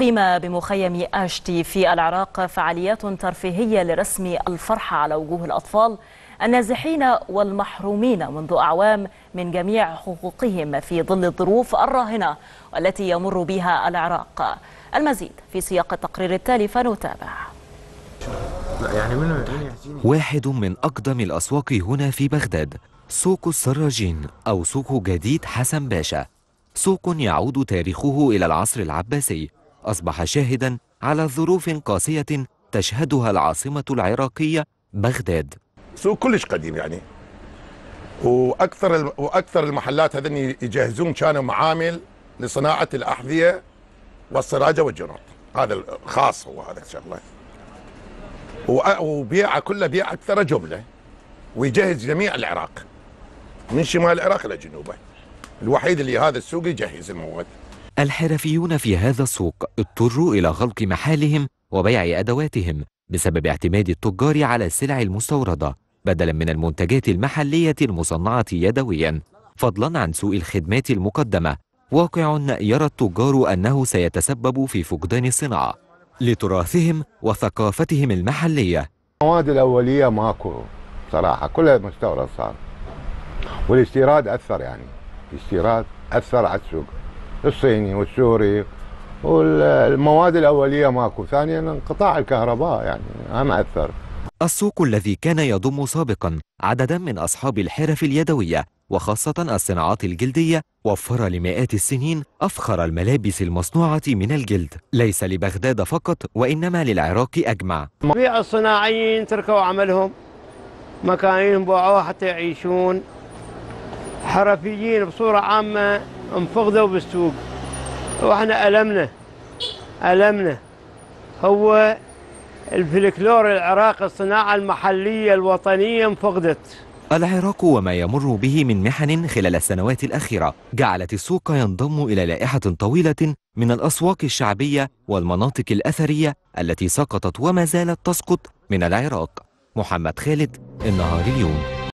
أقيم بمخيم آشتي في العراق فعاليات ترفيهية لرسم الفرحة على وجوه الأطفال النازحين والمحرومين منذ أعوام من جميع حقوقهم في ظل الظروف الراهنة والتي يمر بها العراق المزيد في سياق التقرير التالي فنتابع يعني يعني واحد من أقدم الأسواق هنا في بغداد سوق السراجين أو سوق جديد حسن باشا سوق يعود تاريخه إلى العصر العباسي أصبح شاهدا على ظروف قاسية تشهدها العاصمة العراقية بغداد سوق كلش قديم يعني واكثر واكثر المحلات هذني يجهزون كانوا معامل لصناعه الاحذيه والسراجه والجنوط هذا خاص هو هذا الشغله وبيع كله بيع اكثر جمله ويجهز جميع العراق من شمال العراق الى جنوبه الوحيد اللي هذا السوق يجهز المواد الحرفيون في هذا السوق اضطروا إلى غلق محالهم وبيع أدواتهم بسبب اعتماد التجار على السلع المستوردة بدلا من المنتجات المحلية المصنعة يدويا فضلا عن سوء الخدمات المقدمة واقع يرى التجار أنه سيتسبب في فقدان الصناعة لتراثهم وثقافتهم المحلية المواد الأولية ماكو صراحة كلها مستورد صار والاستيراد أثر يعني الاستيراد أثر على السوق الصيني والسوري والمواد الأولية ماكو ثانيا انقطاع الكهرباء يعني هم أثر السوق الذي كان يضم سابقا عددا من أصحاب الحرف اليدوية وخاصة الصناعات الجلدية وفر لمئات السنين أفخر الملابس المصنوعة من الجلد ليس لبغداد فقط وإنما للعراق أجمع بيع الصناعيين تركوا عملهم مكانين باعوها حتى يعيشون حرفيين بصورة عامة انفقدوا بالسوق واحنا ألمنا ألمنا هو الفلكلور العراقي الصناعة المحلية الوطنية انفقدت العراق وما يمر به من محن خلال السنوات الأخيرة جعلت السوق ينضم إلى لائحة طويلة من الأسواق الشعبية والمناطق الأثرية التي سقطت وما زالت تسقط من العراق محمد خالد النهار اليوم